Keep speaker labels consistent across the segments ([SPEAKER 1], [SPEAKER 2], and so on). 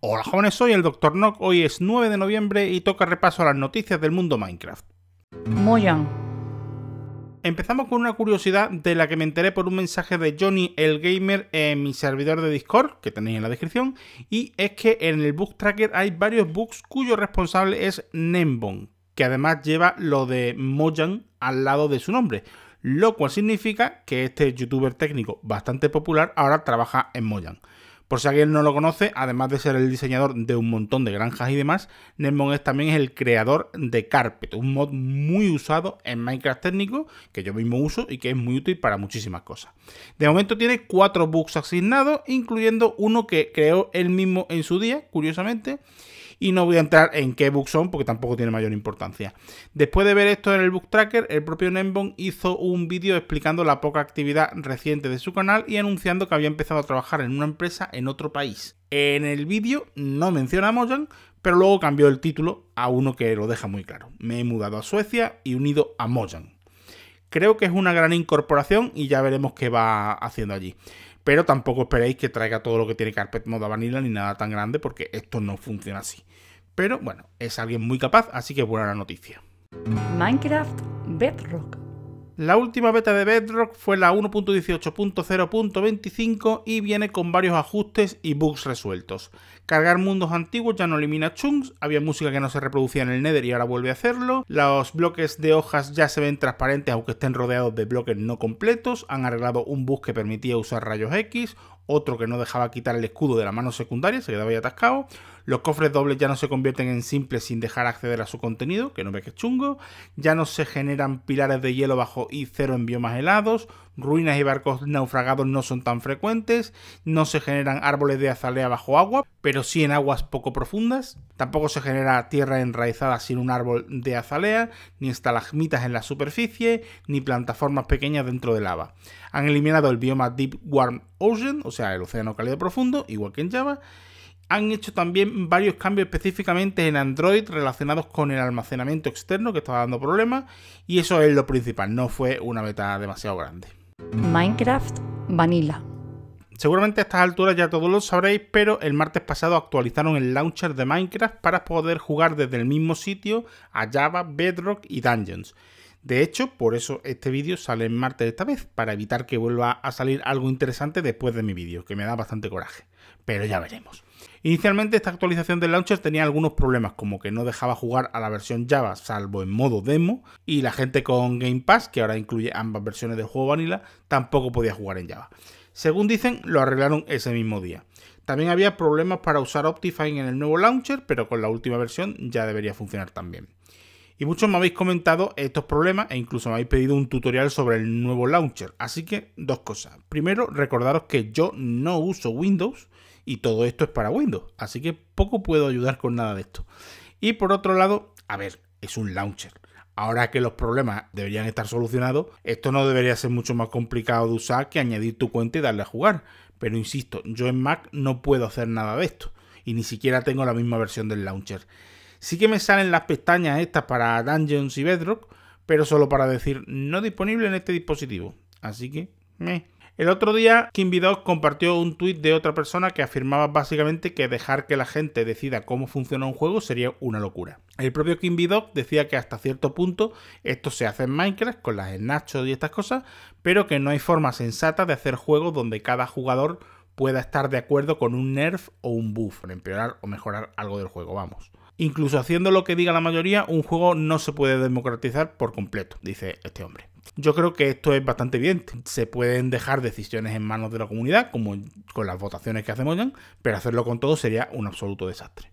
[SPEAKER 1] Hola jóvenes, soy el Dr. Nock, hoy es 9 de noviembre y toca repaso a las noticias del mundo Minecraft. Moyan. Empezamos con una curiosidad de la que me enteré por un mensaje de Johnny el Gamer en mi servidor de Discord, que tenéis en la descripción, y es que en el Book Tracker hay varios bugs cuyo responsable es Nembon, que además lleva lo de Moyan al lado de su nombre, lo cual significa que este youtuber técnico bastante popular ahora trabaja en Moyan. Por si alguien no lo conoce, además de ser el diseñador de un montón de granjas y demás, es también es el creador de Carpet, un mod muy usado en Minecraft técnico que yo mismo uso y que es muy útil para muchísimas cosas. De momento tiene cuatro bugs asignados, incluyendo uno que creó él mismo en su día, curiosamente, y no voy a entrar en qué books son porque tampoco tiene mayor importancia. Después de ver esto en el Book Tracker, el propio Nembon hizo un vídeo explicando la poca actividad reciente de su canal y anunciando que había empezado a trabajar en una empresa en otro país. En el vídeo no menciona a Mojang, pero luego cambió el título a uno que lo deja muy claro. Me he mudado a Suecia y unido a Mojang. Creo que es una gran incorporación y ya veremos qué va haciendo allí pero tampoco esperéis que traiga todo lo que tiene Carpet Moda Vanilla ni nada tan grande porque esto no funciona así. Pero bueno, es alguien muy capaz, así que buena la noticia. Minecraft Bedrock. La última beta de Bedrock fue la 1.18.0.25 y viene con varios ajustes y bugs resueltos. Cargar mundos antiguos ya no elimina chunks, había música que no se reproducía en el Nether y ahora vuelve a hacerlo. Los bloques de hojas ya se ven transparentes aunque estén rodeados de bloques no completos. Han arreglado un bus que permitía usar rayos X, otro que no dejaba quitar el escudo de la mano secundaria, se quedaba ahí atascado. Los cofres dobles ya no se convierten en simples sin dejar acceder a su contenido, que no ve que es chungo. Ya no se generan pilares de hielo bajo y cero en biomas helados. Ruinas y barcos naufragados no son tan frecuentes, no se generan árboles de azalea bajo agua, pero sí en aguas poco profundas, tampoco se genera tierra enraizada sin un árbol de azalea, ni estalagmitas en la superficie, ni plataformas pequeñas dentro de lava. Han eliminado el bioma Deep Warm Ocean, o sea, el océano cálido profundo, igual que en Java, han hecho también varios cambios específicamente en Android relacionados con el almacenamiento externo que estaba dando problemas y eso es lo principal, no fue una meta demasiado grande. Minecraft Vanilla. Seguramente a estas alturas ya todos lo sabréis, pero el martes pasado actualizaron el launcher de Minecraft para poder jugar desde el mismo sitio a Java, Bedrock y Dungeons. De hecho, por eso este vídeo sale en martes esta vez, para evitar que vuelva a salir algo interesante después de mi vídeo, que me da bastante coraje. Pero ya veremos. Inicialmente esta actualización del launcher tenía algunos problemas, como que no dejaba jugar a la versión Java salvo en modo demo, y la gente con Game Pass, que ahora incluye ambas versiones de juego Vanilla, tampoco podía jugar en Java. Según dicen, lo arreglaron ese mismo día. También había problemas para usar Optifine en el nuevo launcher, pero con la última versión ya debería funcionar también. Y muchos me habéis comentado estos problemas e incluso me habéis pedido un tutorial sobre el nuevo launcher. Así que dos cosas. Primero, recordaros que yo no uso Windows y todo esto es para Windows. Así que poco puedo ayudar con nada de esto. Y por otro lado, a ver, es un launcher. Ahora que los problemas deberían estar solucionados, esto no debería ser mucho más complicado de usar que añadir tu cuenta y darle a jugar. Pero insisto, yo en Mac no puedo hacer nada de esto. Y ni siquiera tengo la misma versión del launcher. Sí que me salen las pestañas estas para Dungeons y Bedrock, pero solo para decir no disponible en este dispositivo. Así que... El otro día, vidoc compartió un tuit de otra persona que afirmaba básicamente que dejar que la gente decida cómo funciona un juego sería una locura. El propio vidoc decía que hasta cierto punto esto se hace en Minecraft con las Nacho y estas cosas, pero que no hay forma sensata de hacer juegos donde cada jugador pueda estar de acuerdo con un nerf o un buff, empeorar o mejorar algo del juego, vamos. Incluso haciendo lo que diga la mayoría, un juego no se puede democratizar por completo, dice este hombre. Yo creo que esto es bastante evidente. Se pueden dejar decisiones en manos de la comunidad, como con las votaciones que hacemos ya, pero hacerlo con todo sería un absoluto desastre.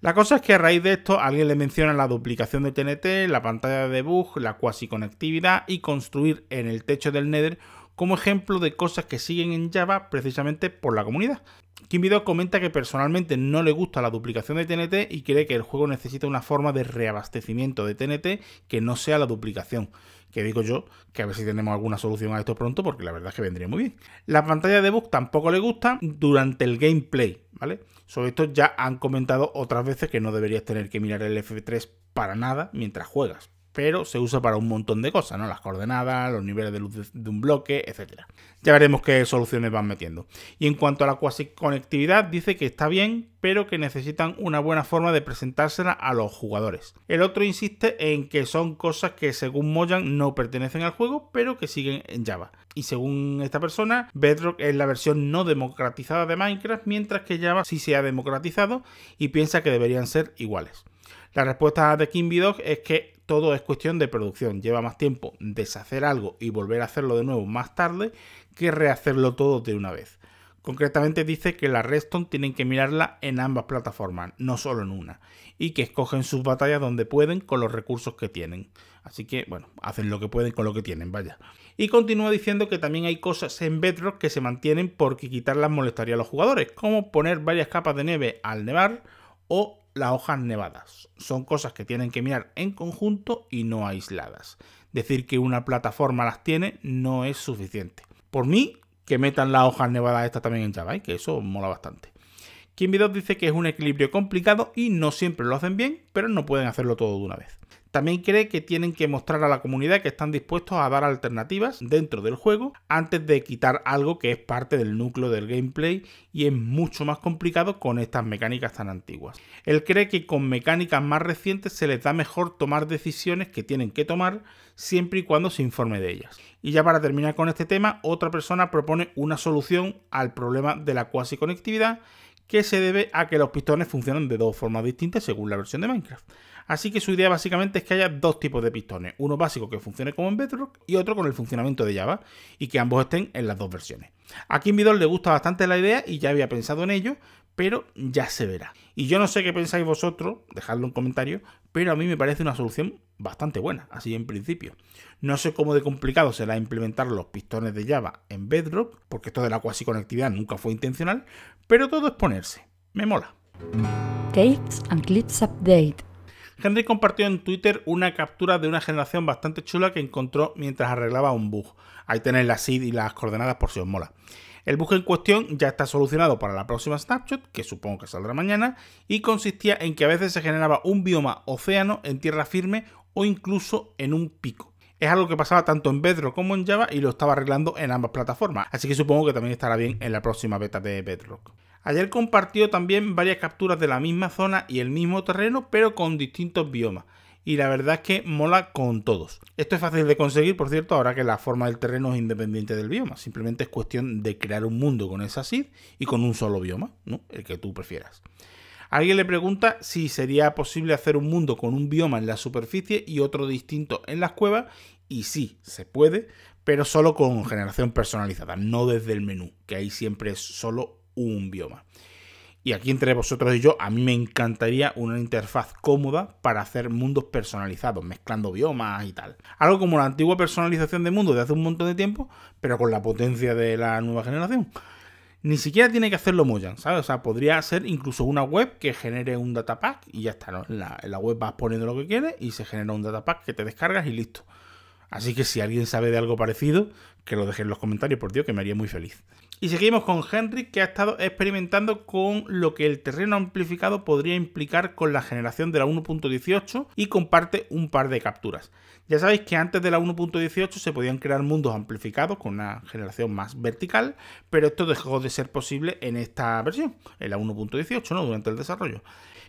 [SPEAKER 1] La cosa es que a raíz de esto alguien le menciona la duplicación de TNT, la pantalla de bug, la cuasi conectividad y construir en el techo del Nether como ejemplo de cosas que siguen en Java precisamente por la comunidad. Kim Video comenta que personalmente no le gusta la duplicación de TNT y cree que el juego necesita una forma de reabastecimiento de TNT que no sea la duplicación. Que digo yo, que a ver si tenemos alguna solución a esto pronto, porque la verdad es que vendría muy bien. La pantalla de bug tampoco le gusta durante el gameplay, ¿vale? Sobre esto ya han comentado otras veces que no deberías tener que mirar el F3 para nada mientras juegas, pero se usa para un montón de cosas, ¿no? Las coordenadas, los niveles de luz de un bloque, etc. Ya veremos qué soluciones van metiendo. Y en cuanto a la cuasi conectividad, dice que está bien, pero que necesitan una buena forma de presentársela a los jugadores. El otro insiste en que son cosas que según Mojang, no pertenecen al juego, pero que siguen en Java. Y según esta persona, Bedrock es la versión no democratizada de Minecraft, mientras que Java sí se ha democratizado y piensa que deberían ser iguales. La respuesta de Kim Dog es que todo es cuestión de producción. Lleva más tiempo deshacer algo y volver a hacerlo de nuevo más tarde que rehacerlo todo de una vez. Concretamente dice que la Redstone tienen que mirarla en ambas plataformas, no solo en una, y que escogen sus batallas donde pueden con los recursos que tienen. Así que, bueno, hacen lo que pueden con lo que tienen, vaya. Y continúa diciendo que también hay cosas en Bedrock que se mantienen porque quitarlas molestaría a los jugadores, como poner varias capas de nieve al nevar o las hojas nevadas. Son cosas que tienen que mirar en conjunto y no aisladas. Decir que una plataforma las tiene no es suficiente. Por mí, que metan las hojas nevadas estas también en Java, ¿eh? que eso mola bastante. Kimv2 dice que es un equilibrio complicado y no siempre lo hacen bien, pero no pueden hacerlo todo de una vez. También cree que tienen que mostrar a la comunidad que están dispuestos a dar alternativas dentro del juego antes de quitar algo que es parte del núcleo del gameplay y es mucho más complicado con estas mecánicas tan antiguas. Él cree que con mecánicas más recientes se les da mejor tomar decisiones que tienen que tomar siempre y cuando se informe de ellas. Y ya para terminar con este tema, otra persona propone una solución al problema de la cuasi conectividad que se debe a que los pistones funcionan de dos formas distintas según la versión de Minecraft. Así que su idea básicamente es que haya dos tipos de pistones, uno básico que funcione como en Bedrock y otro con el funcionamiento de Java, y que ambos estén en las dos versiones. A Kim le gusta bastante la idea y ya había pensado en ello, pero ya se verá. Y yo no sé qué pensáis vosotros, dejadlo en comentarios, pero a mí me parece una solución bastante buena, así en principio. No sé cómo de complicado será implementar los pistones de Java en Bedrock, porque esto de la cuasi conectividad nunca fue intencional, pero todo es ponerse. Me mola. and Clips Update. Henry compartió en Twitter una captura de una generación bastante chula que encontró mientras arreglaba un bug. Ahí tenéis la seed y las coordenadas por si os mola. El bug en cuestión ya está solucionado para la próxima snapshot, que supongo que saldrá mañana, y consistía en que a veces se generaba un bioma océano en tierra firme o incluso en un pico. Es algo que pasaba tanto en Bedrock como en Java y lo estaba arreglando en ambas plataformas, así que supongo que también estará bien en la próxima beta de Bedrock. Ayer compartió también varias capturas de la misma zona y el mismo terreno, pero con distintos biomas. Y la verdad es que mola con todos. Esto es fácil de conseguir, por cierto, ahora que la forma del terreno es independiente del bioma. Simplemente es cuestión de crear un mundo con esa seed y con un solo bioma, ¿no? el que tú prefieras. Alguien le pregunta si sería posible hacer un mundo con un bioma en la superficie y otro distinto en las cuevas, y sí, se puede, pero solo con generación personalizada, no desde el menú, que ahí siempre es solo un bioma. Y aquí entre vosotros y yo, a mí me encantaría una interfaz cómoda para hacer mundos personalizados, mezclando biomas y tal. Algo como la antigua personalización de mundos de hace un montón de tiempo, pero con la potencia de la nueva generación. Ni siquiera tiene que hacerlo Mojang, ¿sabes? O sea, podría ser incluso una web que genere un datapack y ya está, la, la web vas poniendo lo que quieres y se genera un datapack que te descargas y listo. Así que si alguien sabe de algo parecido, que lo dejéis en los comentarios, por Dios, que me haría muy feliz. Y seguimos con Henry, que ha estado experimentando con lo que el terreno amplificado podría implicar con la generación de la 1.18 y comparte un par de capturas. Ya sabéis que antes de la 1.18 se podían crear mundos amplificados con una generación más vertical, pero esto dejó de ser posible en esta versión, en la 1.18, ¿no? Durante el desarrollo.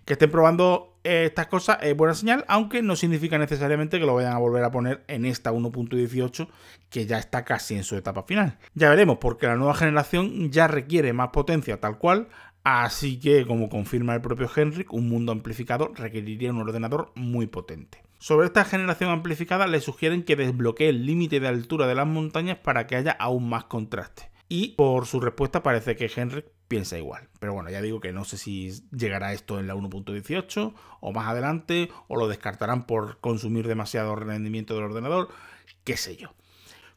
[SPEAKER 1] Que estén probando eh, estas cosas es buena señal, aunque no significa necesariamente que lo vayan a volver a poner en esta 1.18, que ya está casi si en su etapa final. Ya veremos, porque la nueva generación ya requiere más potencia tal cual, así que como confirma el propio Henrik, un mundo amplificado requeriría un ordenador muy potente. Sobre esta generación amplificada le sugieren que desbloquee el límite de altura de las montañas para que haya aún más contraste. Y por su respuesta parece que Henrik piensa igual. Pero bueno, ya digo que no sé si llegará esto en la 1.18 o más adelante, o lo descartarán por consumir demasiado rendimiento del ordenador, qué sé yo.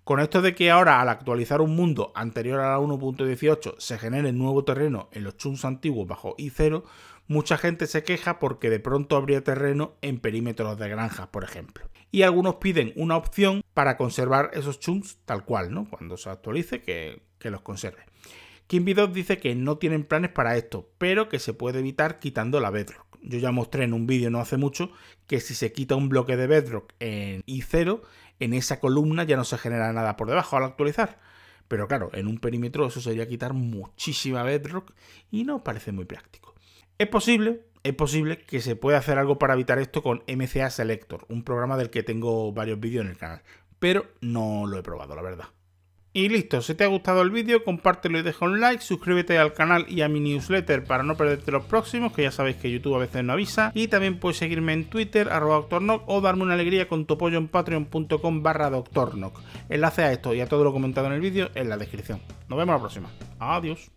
[SPEAKER 1] Con esto de que ahora al actualizar un mundo anterior a la 1.18 se genere nuevo terreno en los chunks antiguos bajo I0, mucha gente se queja porque de pronto habría terreno en perímetros de granjas, por ejemplo. Y algunos piden una opción para conservar esos chunks tal cual, ¿no? Cuando se actualice, que, los conserve. V2 dice que no tienen planes para esto, pero que se puede evitar quitando la Bedrock yo ya mostré en un vídeo no hace mucho que si se quita un bloque de Bedrock en I0, en esa columna ya no se genera nada por debajo al actualizar. Pero claro, en un perímetro eso sería quitar muchísima Bedrock y no parece muy práctico. Es posible, es posible que se pueda hacer algo para evitar esto con MCA Selector, un programa del que tengo varios vídeos en el canal, pero no lo he probado, la verdad. Y listo, si te ha gustado el vídeo, compártelo y deja un like, suscríbete al canal y a mi newsletter para no perderte los próximos, que ya sabéis que YouTube a veces no avisa. Y también puedes seguirme en Twitter, arroba DoctorNock, o darme una alegría con tu apoyo en patreon.com barra DoctorNock. Enlace a esto y a todo lo comentado en el vídeo en la descripción. Nos vemos la próxima. Adiós.